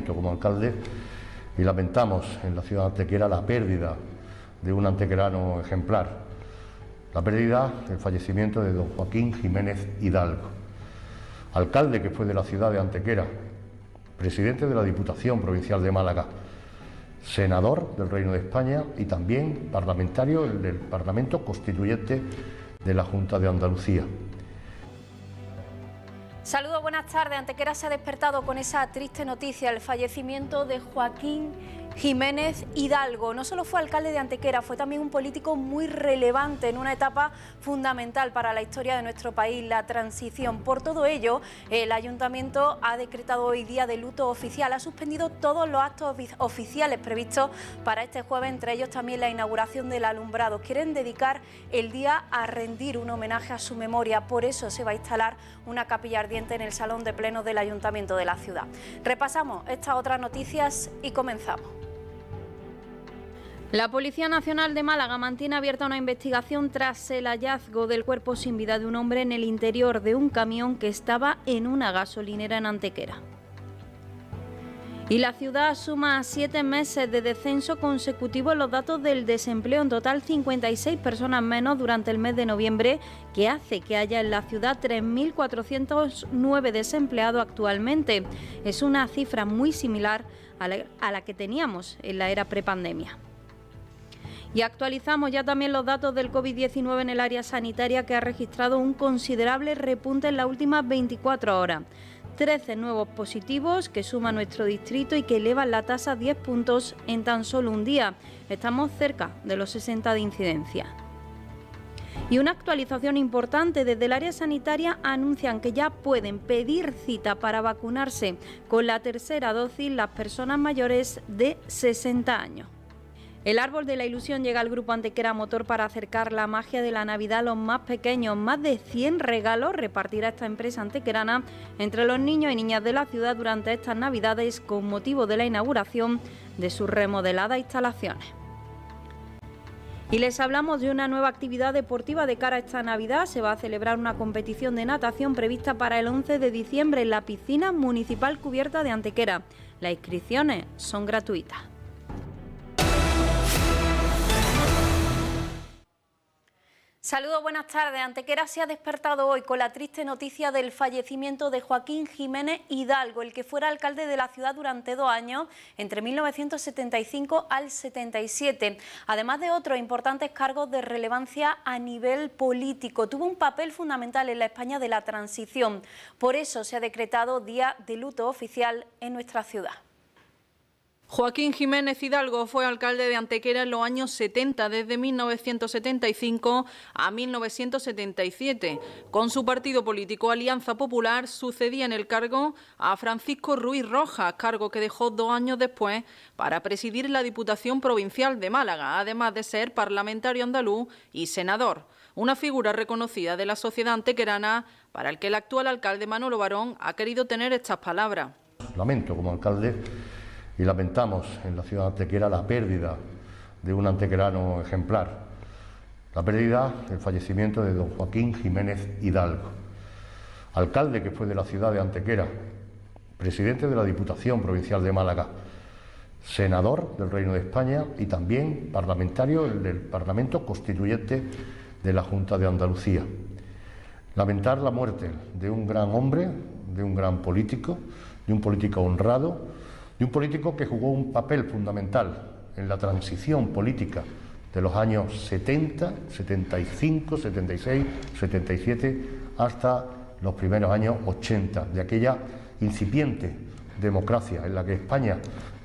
como alcalde y lamentamos en la ciudad de Antequera la pérdida de un antequerano ejemplar, la pérdida, el fallecimiento de don Joaquín Jiménez Hidalgo, alcalde que fue de la ciudad de Antequera, presidente de la Diputación Provincial de Málaga, senador del Reino de España y también parlamentario del Parlamento Constituyente de la Junta de Andalucía. Salud buenas tardes. Antequera se ha despertado con esa triste noticia, el fallecimiento de Joaquín Jiménez Hidalgo. No solo fue alcalde de Antequera, fue también un político muy relevante en una etapa fundamental para la historia de nuestro país, la transición. Por todo ello, el ayuntamiento ha decretado hoy día de luto oficial, ha suspendido todos los actos oficiales previstos para este jueves, entre ellos también la inauguración del alumbrado. Quieren dedicar el día a rendir un homenaje a su memoria, por eso se va a instalar una capilla ardiente en el Salón de Plenos del Ayuntamiento de la ciudad. Repasamos estas otras noticias y comenzamos. La Policía Nacional de Málaga mantiene abierta una investigación tras el hallazgo del cuerpo sin vida de un hombre en el interior de un camión que estaba en una gasolinera en Antequera. Y la ciudad suma siete meses de descenso consecutivo en los datos del desempleo. En total, 56 personas menos durante el mes de noviembre, que hace que haya en la ciudad 3.409 desempleados actualmente. Es una cifra muy similar a la, a la que teníamos en la era prepandemia. Y actualizamos ya también los datos del COVID-19 en el área sanitaria que ha registrado un considerable repunte en las últimas 24 horas. 13 nuevos positivos que suma nuestro distrito y que elevan la tasa 10 puntos en tan solo un día. Estamos cerca de los 60 de incidencia. Y una actualización importante, desde el área sanitaria anuncian que ya pueden pedir cita para vacunarse con la tercera dosis las personas mayores de 60 años. El árbol de la ilusión llega al grupo Antequera Motor para acercar la magia de la Navidad a los más pequeños. Más de 100 regalos repartirá esta empresa antequerana entre los niños y niñas de la ciudad durante estas Navidades con motivo de la inauguración de sus remodeladas instalaciones. Y les hablamos de una nueva actividad deportiva de cara a esta Navidad. Se va a celebrar una competición de natación prevista para el 11 de diciembre en la piscina municipal cubierta de Antequera. Las inscripciones son gratuitas. Saludos, buenas tardes. Antequera se ha despertado hoy con la triste noticia del fallecimiento de Joaquín Jiménez Hidalgo, el que fuera alcalde de la ciudad durante dos años, entre 1975 al 77, además de otros importantes cargos de relevancia a nivel político. Tuvo un papel fundamental en la España de la transición. Por eso se ha decretado día de luto oficial en nuestra ciudad. Joaquín Jiménez Hidalgo fue alcalde de Antequera en los años 70, desde 1975 a 1977. Con su partido político Alianza Popular sucedía en el cargo a Francisco Ruiz Rojas, cargo que dejó dos años después para presidir la Diputación Provincial de Málaga, además de ser parlamentario andaluz y senador una figura reconocida de la sociedad antequerana para el que el actual alcalde Manolo Barón ha querido tener estas palabras. Lamento como alcalde y lamentamos en la ciudad de antequera la pérdida de un antequerano ejemplar, la pérdida, el fallecimiento de don Joaquín Jiménez Hidalgo, alcalde que fue de la ciudad de Antequera, presidente de la Diputación Provincial de Málaga, senador del Reino de España y también parlamentario del Parlamento Constituyente de la Junta de Andalucía. Lamentar la muerte de un gran hombre, de un gran político, de un político honrado, y un político que jugó un papel fundamental en la transición política de los años 70, 75, 76, 77 hasta los primeros años 80, de aquella incipiente democracia en la que España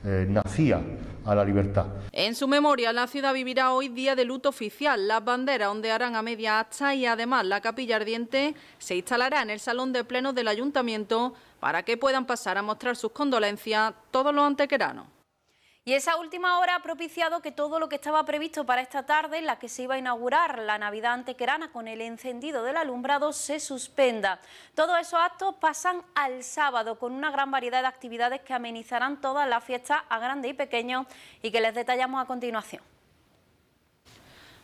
eh, nacía a la libertad. En su memoria, la ciudad vivirá hoy día de luto oficial. Las banderas ondearán a media hacha y además la capilla ardiente se instalará en el salón de plenos del ayuntamiento para que puedan pasar a mostrar sus condolencias todos los antequeranos. Y esa última hora ha propiciado que todo lo que estaba previsto para esta tarde, en la que se iba a inaugurar la Navidad antequerana con el encendido del alumbrado, se suspenda. Todos esos actos pasan al sábado con una gran variedad de actividades que amenizarán todas las fiestas a grande y pequeños y que les detallamos a continuación.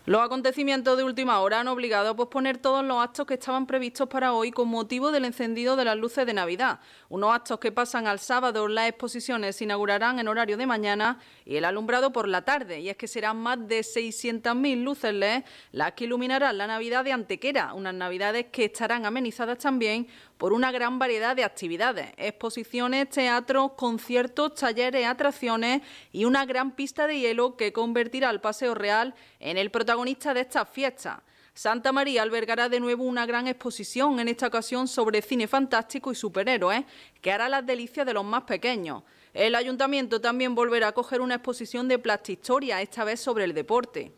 Los acontecimientos de última hora han obligado a posponer todos los actos que estaban previstos para hoy con motivo del encendido de las luces de Navidad. Unos actos que pasan al sábado, las exposiciones se inaugurarán en horario de mañana y el alumbrado por la tarde. Y es que serán más de 600.000 luces e las que iluminarán la Navidad de Antequera, unas Navidades que estarán amenizadas también por una gran variedad de actividades, exposiciones, teatros, conciertos, talleres, atracciones y una gran pista de hielo que convertirá al Paseo Real en el protagonista de estas fiestas. Santa María albergará de nuevo una gran exposición, en esta ocasión sobre cine fantástico y superhéroes, que hará las delicias de los más pequeños. El ayuntamiento también volverá a coger una exposición de Plastistoria, esta vez sobre el deporte.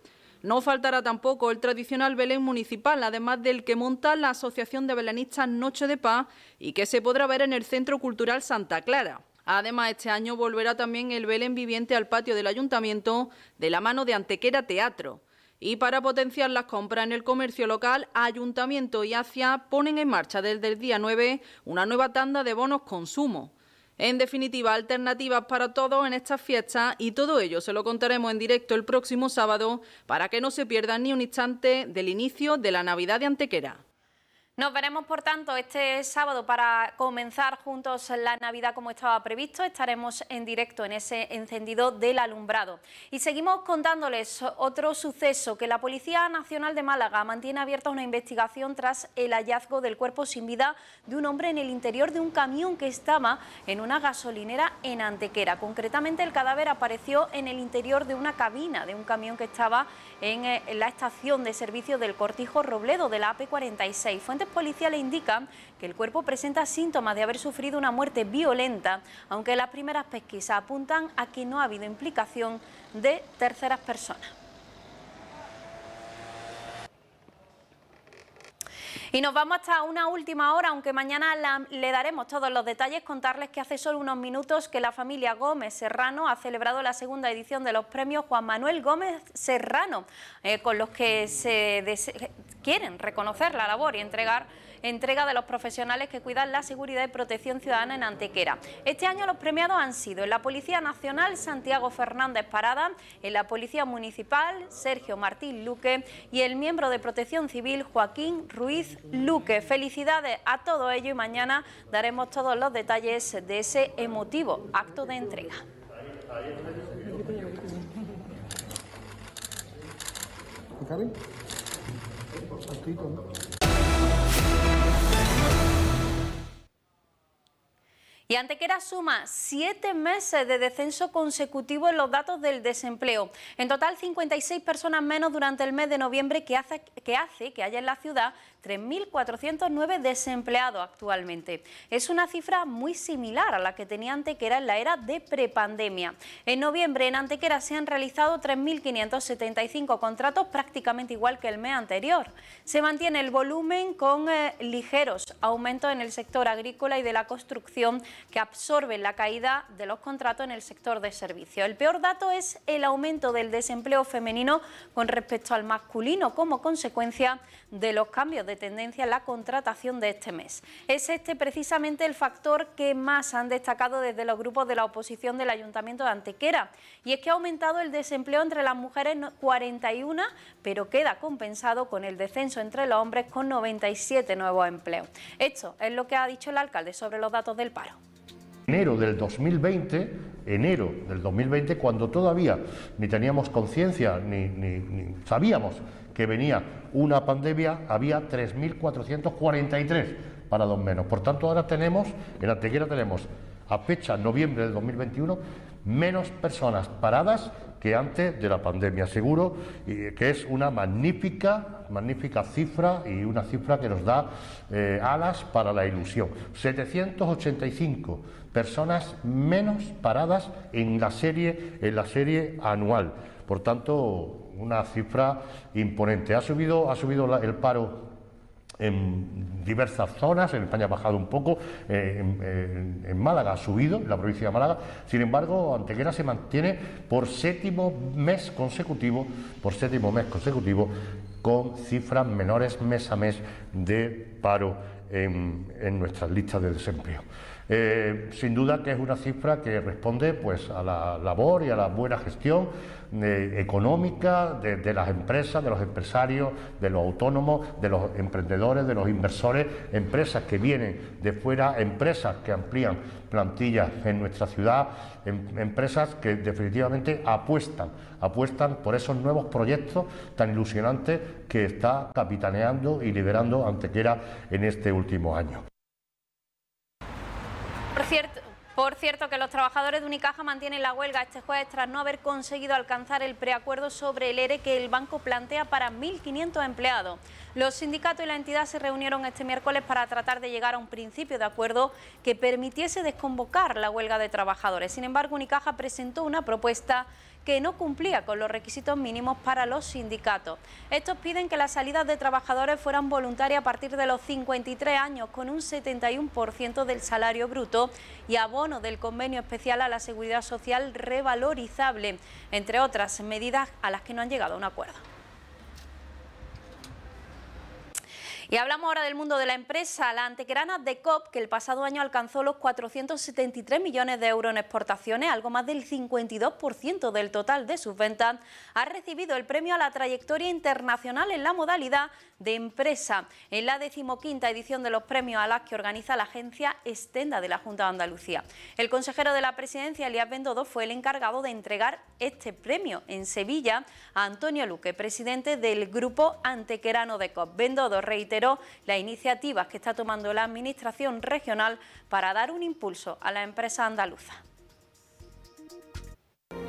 No faltará tampoco el tradicional Belén municipal, además del que monta la Asociación de Belenistas Noche de Paz y que se podrá ver en el Centro Cultural Santa Clara. Además, este año volverá también el Belén viviente al patio del ayuntamiento de la mano de Antequera Teatro. Y para potenciar las compras en el comercio local, Ayuntamiento y ACIA ponen en marcha desde el día 9 una nueva tanda de bonos consumo. En definitiva, alternativas para todos en estas fiestas y todo ello se lo contaremos en directo el próximo sábado para que no se pierdan ni un instante del inicio de la Navidad de Antequera. Nos veremos, por tanto, este sábado para comenzar juntos la Navidad como estaba previsto. Estaremos en directo en ese encendido del alumbrado. Y seguimos contándoles otro suceso, que la Policía Nacional de Málaga mantiene abierta una investigación tras el hallazgo del cuerpo sin vida de un hombre en el interior de un camión que estaba en una gasolinera en Antequera. Concretamente, el cadáver apareció en el interior de una cabina de un camión que estaba en eh, la estación de servicio del Cortijo Robledo de la AP46. Fuente policía le indican que el cuerpo presenta síntomas de haber sufrido una muerte violenta, aunque las primeras pesquisas apuntan a que no ha habido implicación de terceras personas. Y nos vamos hasta una última hora, aunque mañana le daremos todos los detalles, contarles que hace solo unos minutos que la familia Gómez Serrano ha celebrado la segunda edición de los premios Juan Manuel Gómez Serrano, eh, con los que se quieren reconocer la labor y entregar entrega de los profesionales que cuidan la seguridad y protección ciudadana en Antequera. Este año los premiados han sido en la Policía Nacional Santiago Fernández Parada, en la Policía Municipal Sergio Martín Luque y el miembro de Protección Civil Joaquín Ruiz Luque. Felicidades a todos ellos y mañana daremos todos los detalles de ese emotivo acto de entrega. Y Antequera suma siete meses de descenso consecutivo en los datos del desempleo. En total, 56 personas menos durante el mes de noviembre que hace que, hace que haya en la ciudad 3.409 desempleados actualmente. Es una cifra muy similar a la que tenía Antequera en la era de prepandemia. En noviembre en Antequera se han realizado 3.575 contratos, prácticamente igual que el mes anterior. Se mantiene el volumen con eh, ligeros aumentos en el sector agrícola y de la construcción que absorben la caída de los contratos en el sector de servicios. El peor dato es el aumento del desempleo femenino con respecto al masculino como consecuencia de los cambios de de tendencia la contratación de este mes. Es este precisamente el factor que más han destacado desde los grupos de la oposición del Ayuntamiento de Antequera, y es que ha aumentado el desempleo entre las mujeres 41, pero queda compensado con el descenso entre los hombres con 97 nuevos empleos. Esto es lo que ha dicho el alcalde sobre los datos del paro enero del 2020, enero del 2020, cuando todavía ni teníamos conciencia ni, sabíamos que venía una pandemia, había 3.443 parados menos. Por tanto, ahora tenemos, en Antequera tenemos, a fecha noviembre de 2021, menos personas paradas que antes de la pandemia. Seguro que es una magnífica, magnífica cifra y una cifra que nos da eh, alas para la ilusión. 785 personas menos paradas en la serie, en la serie anual. Por tanto, una cifra imponente. Ha subido, el paro en diversas zonas, en España ha bajado un poco, eh, eh, en, Málaga ha subido, en la provincia de Málaga, sin embargo, Antequera se mantiene por séptimo mes consecutivo, por séptimo mes consecutivo, con cifras menores mes a mes de paro en nuestras listas de desempleo. Eh, sin duda que es una cifra que responde pues, a la labor y a la buena gestión eh, económica de, las empresas, de los empresarios, de los autónomos, de los emprendedores, de los inversores, empresas que vienen de fuera, empresas que amplían plantillas en nuestra ciudad, em, empresas que definitivamente apuestan, apuestan por esos nuevos proyectos tan ilusionantes que está capitaneando y liberando Antequera en este último año. Por cierto, que los trabajadores de Unicaja mantienen la huelga este jueves tras no haber conseguido alcanzar el preacuerdo sobre el ERE que el banco plantea para 1.500 empleados. Los sindicatos y la entidad se reunieron este miércoles para tratar de llegar a un principio de acuerdo que permitiese desconvocar la huelga de trabajadores. Sin embargo, Unicaja presentó una propuesta que no cumplía con los requisitos mínimos para los sindicatos. Estos piden que las salidas de trabajadores fueran voluntarias a partir de los 53 años con un 71% del salario bruto y abono del convenio especial a la seguridad social revalorizable, entre otras medidas a las que no han llegado a un acuerdo. Y hablamos ahora del mundo de la empresa. La antequerana de COP, que el pasado año alcanzó los 473 millones de euros en exportaciones, algo más del 52% del total de sus ventas, ha recibido el premio a la trayectoria internacional en la modalidad de empresa, en la decimoquinta edición de los premios a las que organiza la agencia Estenda de la Junta de Andalucía. El consejero de la presidencia, Elías Bendodo, fue el encargado de entregar este premio en Sevilla a Antonio Luque, presidente del grupo antequerano de COP. reiteró las iniciativas que está tomando la Administración regional para dar un impulso a la empresa andaluza.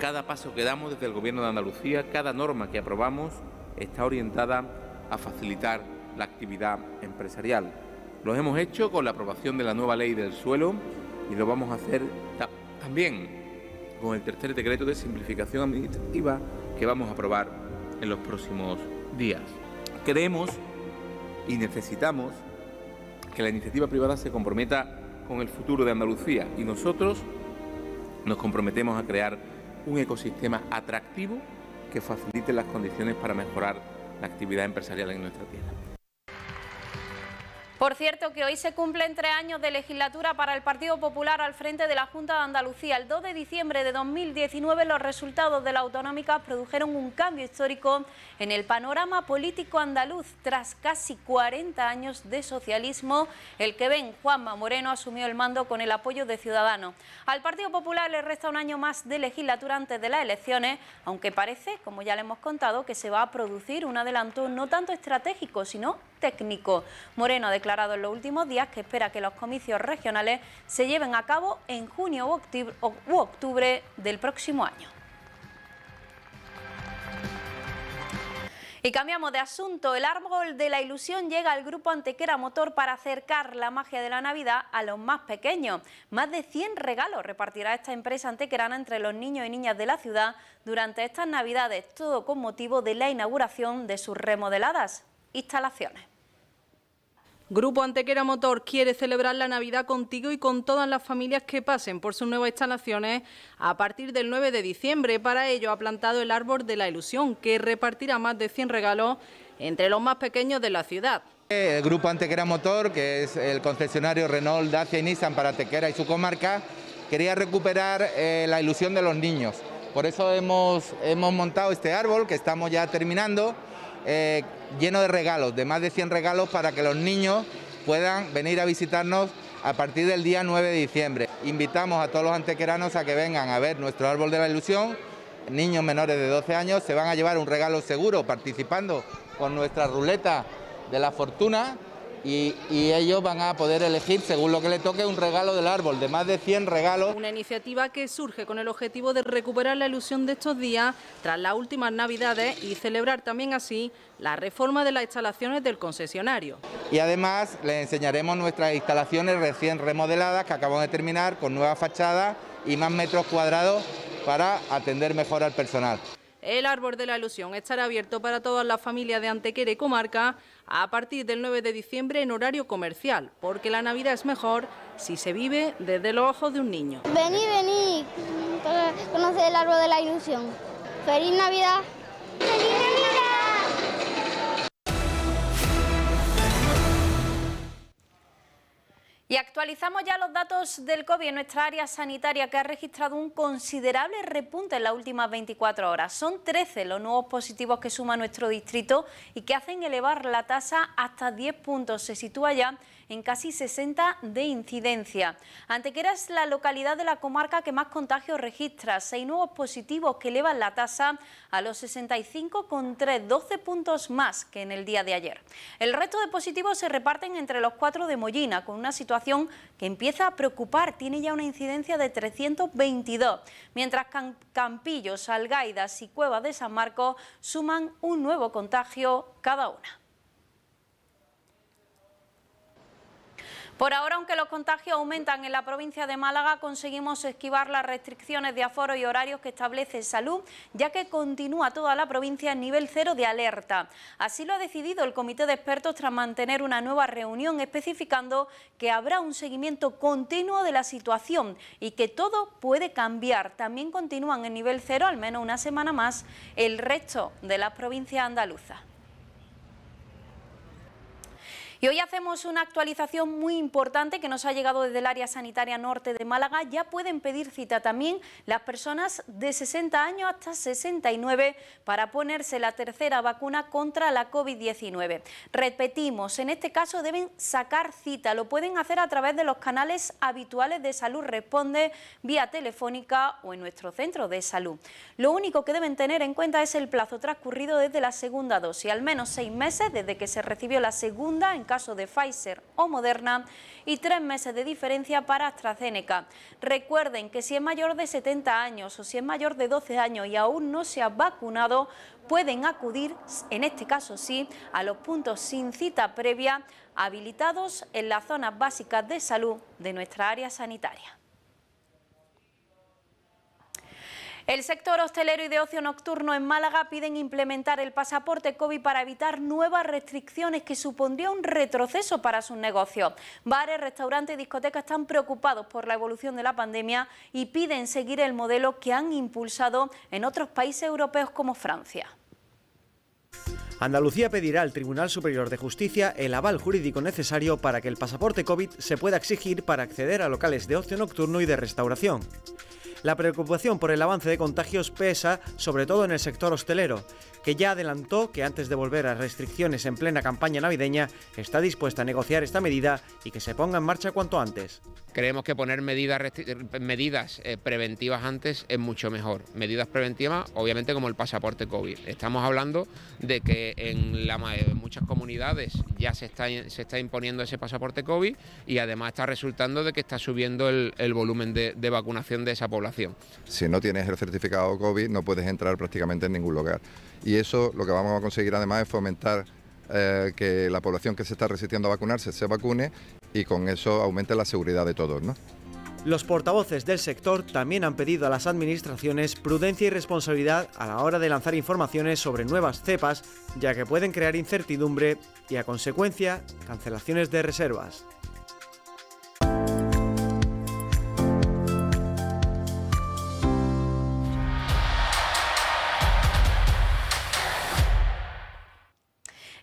Cada paso que damos desde el Gobierno de Andalucía, cada norma que aprobamos está orientada a facilitar la actividad empresarial. Lo hemos hecho con la aprobación de la nueva ley del suelo y lo vamos a hacer también con el tercer decreto de simplificación administrativa que vamos a aprobar en los próximos días. Creemos y necesitamos que la iniciativa privada se comprometa con el futuro de Andalucía y nosotros nos comprometemos a crear un ecosistema atractivo que facilite las condiciones para mejorar la actividad empresarial en nuestra tierra. Por cierto, que hoy se cumplen tres años de legislatura para el Partido Popular al frente de la Junta de Andalucía. El 2 de diciembre de 2019 los resultados de la autonómica produjeron un cambio histórico en el panorama político andaluz. Tras casi 40 años de socialismo, el que ven Juanma Moreno asumió el mando con el apoyo de Ciudadanos. Al Partido Popular le resta un año más de legislatura antes de las elecciones, aunque parece, como ya le hemos contado, que se va a producir un adelanto no tanto estratégico, sino técnico. Moreno ha declarado en los últimos días que espera que los comicios regionales se lleven a cabo en junio u octubre del próximo año. Y cambiamos de asunto. El árbol de la ilusión llega al grupo Antequera Motor para acercar la magia de la Navidad a los más pequeños. Más de 100 regalos repartirá esta empresa antequerana entre los niños y niñas de la ciudad durante estas Navidades, todo con motivo de la inauguración de sus remodeladas instalaciones. Grupo Antequera Motor quiere celebrar la Navidad contigo y con todas las familias que pasen por sus nuevas instalaciones a partir del 9 de diciembre. Para ello ha plantado el árbol de la ilusión, que repartirá más de 100 regalos entre los más pequeños de la ciudad. El Grupo Antequera Motor, que es el concesionario Renault, Dacia y Nissan para Antequera y su comarca, quería recuperar eh, la ilusión de los niños. Por eso hemos, hemos montado este árbol que estamos ya terminando eh, lleno de regalos, de más de 100 regalos para que los niños puedan venir a visitarnos a partir del día 9 de diciembre. Invitamos a todos los antequeranos a que vengan a ver nuestro árbol de la ilusión. Niños menores de 12 años se van a llevar un regalo seguro participando con nuestra ruleta de la fortuna y, ellos van a poder elegir, según lo que le toque, un regalo del árbol, de más de 100 regalos. Una iniciativa que surge con el objetivo de recuperar la ilusión de estos días tras las últimas Navidades y celebrar también así la reforma de las instalaciones del concesionario. Y además les enseñaremos nuestras instalaciones recién remodeladas que acabamos de terminar con nuevas fachada y más metros cuadrados para atender mejor al personal. El Árbol de la Ilusión estará abierto para toda la familia de Antequera y comarca a partir del 9 de diciembre en horario comercial, porque la Navidad es mejor si se vive desde los ojos de un niño. Vení, vení, conoce el Árbol de la Ilusión. Feliz Navidad. Realizamos ya los datos del COVID en nuestra área sanitaria que ha registrado un considerable repunte en las últimas 24 horas. Son 13 los nuevos positivos que suma nuestro distrito y que hacen elevar la tasa hasta 10 puntos. Se sitúa ya en casi 60 de incidencia. Antequera es la localidad de la comarca que más contagios registra. Seis nuevos positivos que elevan la tasa a los 65,3, 12 puntos más que en el día de ayer. El resto de positivos se reparten entre los cuatro de Mollina, con una situación que empieza a preocupar. Tiene ya una incidencia de 322, mientras Campillos, Salgaidas y Cueva de San Marcos suman un nuevo contagio cada una. Por ahora, aunque los contagios aumentan en la provincia de Málaga, conseguimos esquivar las restricciones de aforo y horarios que establece Salud, ya que continúa toda la provincia en nivel cero de alerta. Así lo ha decidido el Comité de Expertos tras mantener una nueva reunión especificando que habrá un seguimiento continuo de la situación y que todo puede cambiar. También continúan en nivel cero al menos una semana más el resto de las provincias andaluzas. Y hoy hacemos una actualización muy importante que nos ha llegado desde el área sanitaria norte de Málaga. Ya pueden pedir cita también las personas de 60 años hasta 69 para ponerse la tercera vacuna contra la COVID-19. Repetimos, en este caso deben sacar cita. Lo pueden hacer a través de los canales habituales de Salud Responde, vía telefónica o en nuestro centro de salud. Lo único que deben tener en cuenta es el plazo transcurrido desde la segunda dosis, al menos seis meses desde que se recibió la segunda en caso de Pfizer o Moderna, y tres meses de diferencia para AstraZeneca. Recuerden que si es mayor de 70 años o si es mayor de 12 años y aún no se ha vacunado, pueden acudir, en este caso sí, a los puntos sin cita previa habilitados en las zonas básicas de salud de nuestra área sanitaria. El sector hostelero y de ocio nocturno en Málaga piden implementar el pasaporte COVID para evitar nuevas restricciones que supondría un retroceso para sus negocios. Bares, restaurantes y discotecas están preocupados por la evolución de la pandemia y piden seguir el modelo que han impulsado en otros países europeos como Francia. Andalucía pedirá al Tribunal Superior de Justicia el aval jurídico necesario para que el pasaporte COVID se pueda exigir para acceder a locales de ocio nocturno y de restauración. La preocupación por el avance de contagios pesa sobre todo en el sector hostelero, que ya adelantó que antes de volver a restricciones en plena campaña navideña está dispuesta a negociar esta medida y que se ponga en marcha cuanto antes. Creemos que poner medidas, eh, eh, preventivas antes es mucho mejor. Medidas preventivas, obviamente, como el pasaporte COVID. Estamos hablando de que en, muchas comunidades ya se está, imponiendo ese pasaporte COVID y además está resultando de que está subiendo el, volumen de vacunación de esa población. Si no tienes el certificado COVID no puedes entrar prácticamente en ningún lugar. Y eso lo que vamos a conseguir además es fomentar eh, que la población que se está resistiendo a vacunarse se vacune y con eso aumente la seguridad de todos. Los portavoces del sector también han pedido a las administraciones prudencia y responsabilidad a la hora de lanzar informaciones sobre nuevas cepas, ya que pueden crear incertidumbre y, a consecuencia, cancelaciones de reservas.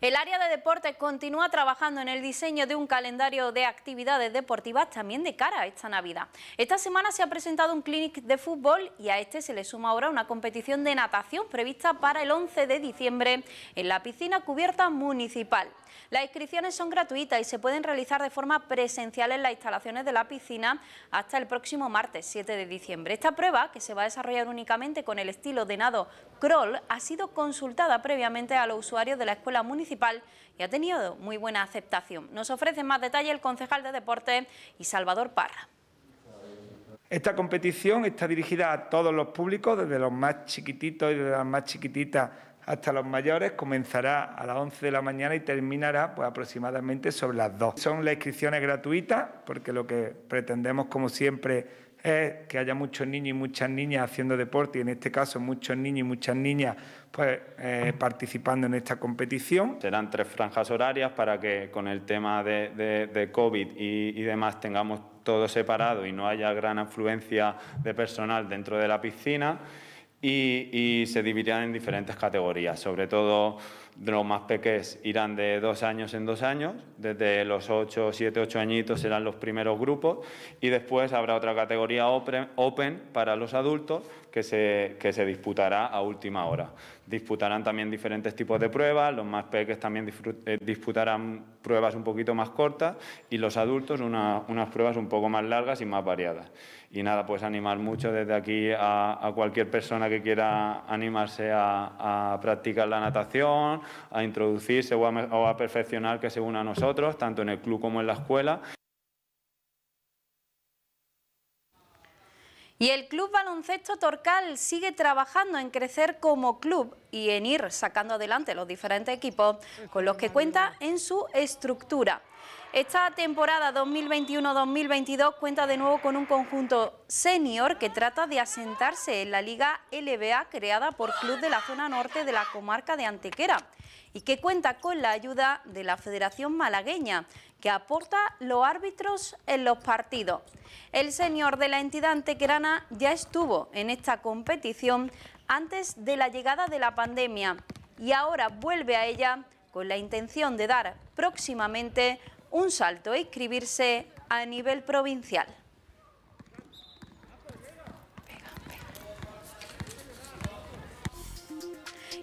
El área de deportes continúa trabajando en el diseño de un calendario de actividades deportivas también de cara a esta Navidad. Esta semana se ha presentado un clinic de fútbol y a este se le suma ahora una competición de natación prevista para el 11 de diciembre en la piscina cubierta municipal. Las inscripciones son gratuitas y se pueden realizar de forma presencial en las instalaciones de la piscina hasta el próximo martes 7 de diciembre. Esta prueba, que se va a desarrollar únicamente con el estilo de nado ...Croll ha sido consultada previamente a los usuarios de la Escuela Municipal y ha tenido muy buena aceptación. Nos ofrece más detalle el concejal de deporte... y Salvador Parra. Esta competición está dirigida a todos los públicos, desde los más chiquititos y de las más chiquititas hasta los mayores, comenzará a las 11 de la mañana y terminará pues, aproximadamente sobre las 2. Son las inscripciones gratuitas, porque lo que pretendemos, como siempre, es que haya muchos niños y muchas niñas haciendo deporte y en este caso muchos niños y muchas niñas pues, eh, participando en esta competición. Serán tres franjas horarias para que con el tema de, de, COVID y, demás tengamos todo separado y no haya gran afluencia de personal dentro de la piscina y, y se dividirán en diferentes categorías, sobre todo los más pequeños irán de dos años en dos años, desde los ocho, siete, ocho añitos serán los primeros grupos y después habrá otra categoría open para los adultos que se, que se disputará a última hora. Disputarán también diferentes tipos de pruebas, los más pequeños también eh, disputarán pruebas un poquito más cortas y los adultos unas pruebas un poco más largas y más variadas. Y nada, pues animar mucho desde aquí a, cualquier persona que quiera animarse a practicar la natación, a introducirse o a, perfeccionar que se a nosotros, tanto en el club como en la escuela. Y el Club Baloncesto Torcal sigue trabajando en crecer como club y en ir sacando adelante los diferentes equipos con los que cuenta en su estructura. Esta temporada 2021-2022 cuenta de nuevo con un conjunto senior que trata de asentarse en la Liga LBA creada por Club de la Zona Norte de la Comarca de Antequera y que cuenta con la ayuda de la Federación Malagueña, que aporta los árbitros en los partidos. El senior de la entidad antequerana ya estuvo en esta competición antes de la llegada de la pandemia y ahora vuelve a ella con la intención de dar próximamente un salto e inscribirse a nivel provincial.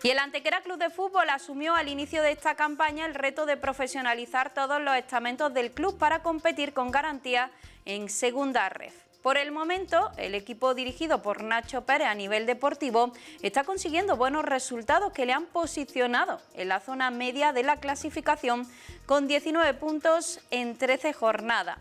Y el Antequera Club de Fútbol asumió al inicio de esta campaña el reto de profesionalizar todos los estamentos del club para competir con garantía en segunda red. Por el momento, el equipo dirigido por Nacho Pérez a nivel deportivo está consiguiendo buenos resultados que le han posicionado en la zona media de la clasificación con 19 puntos en 13 jornadas.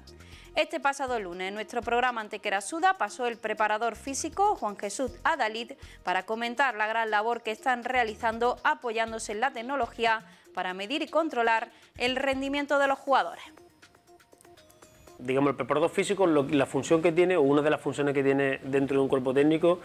Este pasado lunes, en nuestro programa Antequera pasó el preparador físico Juan Jesús Adalid para comentar la gran labor que están realizando apoyándose en la tecnología para medir y controlar el rendimiento de los jugadores digamos, el preparado físico, la función que tiene, o una de las funciones que tiene dentro de un cuerpo técnico,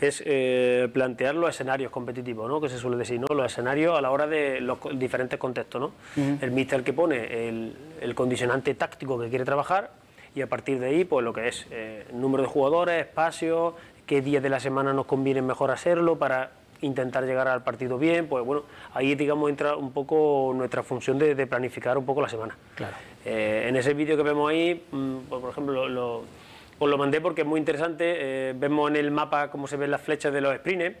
es eh, plantear los escenarios competitivos, ¿no? Que se suele decir, Los escenarios a la hora de los diferentes contextos, El míster que pone el, condicionante táctico que quiere trabajar y a partir de ahí, pues lo que es eh, número de jugadores, espacio qué días de la semana nos conviene mejor hacerlo para intentar llegar al partido bien, pues bueno, ahí digamos entra un poco nuestra función de, planificar un poco la semana. Claro. Eh, en ese vídeo que vemos ahí, mm, pues, por ejemplo, os lo mandé porque es muy interesante, eh, vemos en el mapa cómo se ven las flechas de los sprints.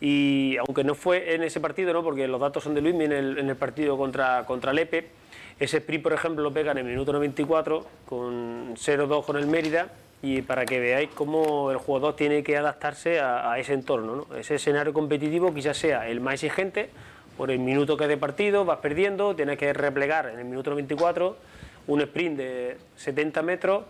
Y aunque no fue en ese partido, ¿no? porque los datos son de Luismi en el, en el partido contra, contra Lepe, ese sprint, por ejemplo, lo pegan en el minuto 94 con 0-2 con el Mérida y para que veáis cómo el jugador tiene que adaptarse a, ese entorno. Ese escenario competitivo quizás sea el más exigente por el minuto que de partido, vas perdiendo, tienes que replegar en el minuto 24... un sprint de 70 metros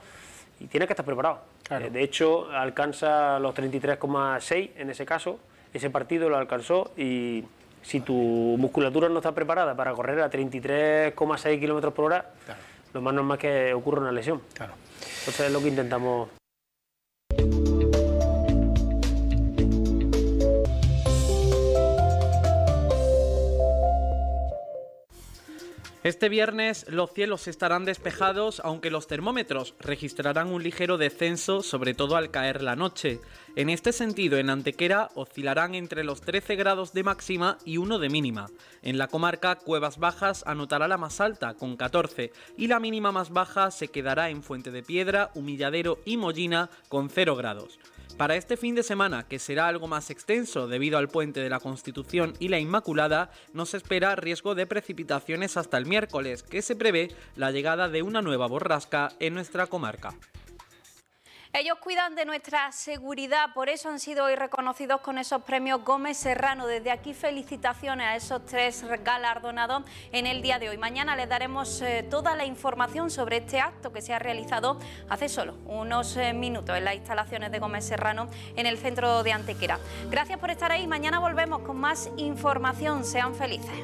y tienes que estar preparado. Eh, de hecho, alcanza los 33,6 en ese caso, ese partido lo alcanzó y si tu musculatura no está preparada para correr a 33,6 kilómetros por hora, lo más normal es que ocurra una lesión. Claro. Entonces es lo que intentamos Este viernes los cielos estarán despejados, aunque los termómetros registrarán un ligero descenso, sobre todo al caer la noche. En este sentido, en Antequera oscilarán entre los 13 grados de máxima y 1 de mínima. En la comarca, Cuevas Bajas anotará la más alta, con 14, y la mínima más baja se quedará en Fuente de Piedra, Humilladero y Mollina, con 0 grados. Para este fin de semana, que será algo más extenso debido al puente de la Constitución y la Inmaculada, nos espera riesgo de precipitaciones hasta el miércoles, que se prevé la llegada de una nueva borrasca en nuestra comarca. Ellos cuidan de nuestra seguridad, por eso han sido hoy reconocidos con esos premios Gómez Serrano. Desde aquí felicitaciones a esos tres galardonados en el día de hoy. Mañana les daremos eh, toda la información sobre este acto que se ha realizado hace solo unos eh, minutos en las instalaciones de Gómez Serrano en el centro de Antequera. Gracias por estar ahí. Mañana volvemos con más información. Sean felices.